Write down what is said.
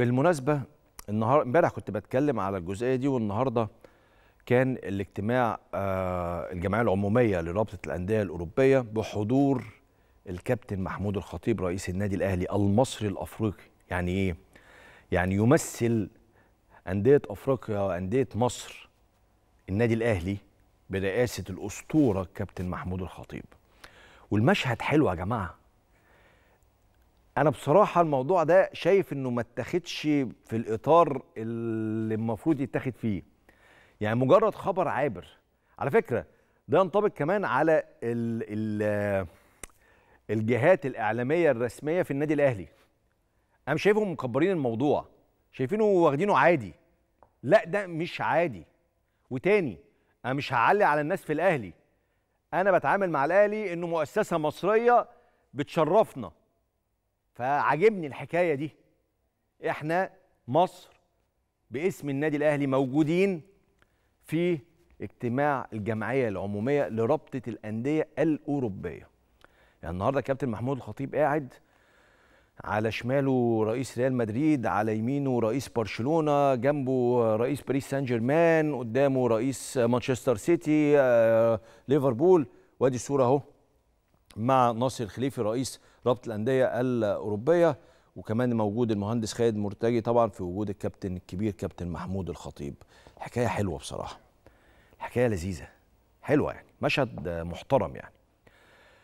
بالمناسبه النهارده امبارح كنت بتكلم على الجزئيه دي والنهارده كان الاجتماع آه، الجمعيه العموميه لرابطه الانديه الاوروبيه بحضور الكابتن محمود الخطيب رئيس النادي الاهلي المصري الافريقي يعني ايه يعني يمثل انديه افريقيا وانديه مصر النادي الاهلي برئاسه الاسطوره الكابتن محمود الخطيب والمشهد حلو يا جماعه انا بصراحه الموضوع ده شايف انه ما اتاخدش في الاطار اللي المفروض يتاخد فيه يعني مجرد خبر عابر على فكره ده ينطبق كمان على الـ الـ الجهات الاعلاميه الرسميه في النادي الاهلي انا شايفهم مكبرين الموضوع شايفينه واخدينه عادي لا ده مش عادي وتاني انا مش هعلي على الناس في الاهلي انا بتعامل مع الاهلي انه مؤسسه مصريه بتشرفنا فعجبني الحكايه دي احنا مصر باسم النادي الاهلي موجودين في اجتماع الجمعيه العموميه لرابطه الانديه الاوروبيه يعني النهارده كابتن محمود الخطيب قاعد على شماله رئيس ريال مدريد على يمينه رئيس برشلونه جنبه رئيس باريس سان جيرمان قدامه رئيس مانشستر سيتي آه، ليفربول وادي الصوره اهو مع ناصر خليفي رئيس رابطه الانديه الاوروبيه وكمان موجود المهندس خالد مرتجي طبعا في وجود الكابتن الكبير كابتن محمود الخطيب حكايه حلوه بصراحه حكايه لذيذه حلوه يعني مشهد محترم يعني